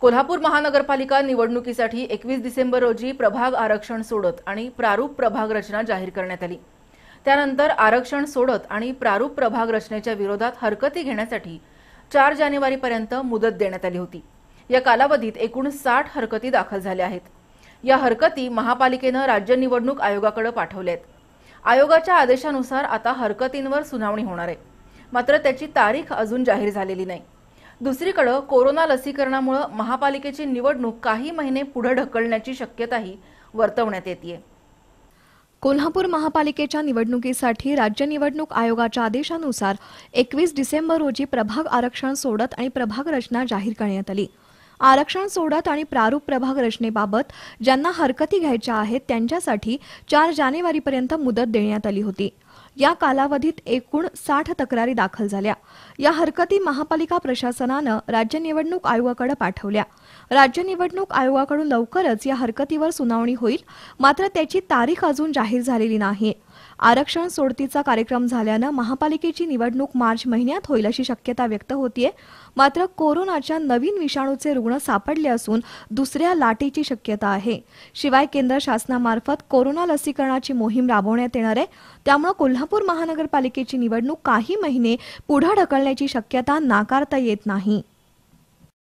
कोल्हापूर महानगरपालिका निवडणुकीसाठी एकवीस डिसेंबर रोजी प्रभाग आरक्षण सोडत आणि प्रारूप प्रभाग रचना जाहीर करण्यात आली त्यानंतर आरक्षण सोडत आणि प्रारूप प्रभाग रचनेच्या विरोधात हरकती घेण्यासाठी चार जानेवारीपर्यंत मुदत देण्यात आली होती या कालावधीत एकूण साठ हरकती दाखल झाल्या आहेत या हरकती महापालिकेनं राज्य निवडणूक आयोगाकडे पाठवल्या आहेत आयोगाच्या आदेशानुसार आता हरकतींवर सुनावणी होणार आहे मात्र त्याची तारीख अजून जाहीर झालेली नाही दुसरीकडे कोरोना लसीकरणामुळे महापालिकेची निवडणूक काही महिने पुढे ढकलण्याची शक्यताही वर्तवण्यात येते कोल्हापूर महापालिकेच्या निवडणुकीसाठी राज्य निवडणूक आयोगाच्या आदेशानुसार एकवीस डिसेंबर रोजी प्रभाग आरक्षण सोडत आणि प्रभाग रचना जाहीर करण्यात आली आरक्षण सोडत आणि प्रारूप प्रभाग रचनेबाबत ज्यांना हरकती घ्यायच्या आहेत त्यांच्यासाठी चार जानेवारीपर्यंत मुदत देण्यात आली होती या कालावधीत एकूण साठ तक्रारी दाखल झाल्या या हरकती महापालिका प्रशासनानं राज्य निवडणूक आयोगाकडे पाठवल्या राज्य निवडणूक आयोगाकडून लवकरच या हरकतीवर सुनावणी होईल मात्र त्याची तारीख अजून जाहीर झालेली नाही आरक्षण सोडतीचा कार्यक्रम झाल्यानं महापालिकेची निवडणूक मार्च महिन्यात होईल अशी शक्यता व्यक्त होतीये मात्र कोरोनाच्या नवीन विषाणूचे रुग्ण सापडले असून दुसऱ्या लाटेची शक्यता आहे शिवाय केंद्र शासनामार्फत कोरोना लसीकरणाची मोहीम राबवण्यात येणार आहे त्यामुळे कोल्हापूर महानगरपालिकेची निवडणूक काही महिने पुढे ढकलण्याची शक्यता नाकारता येत नाही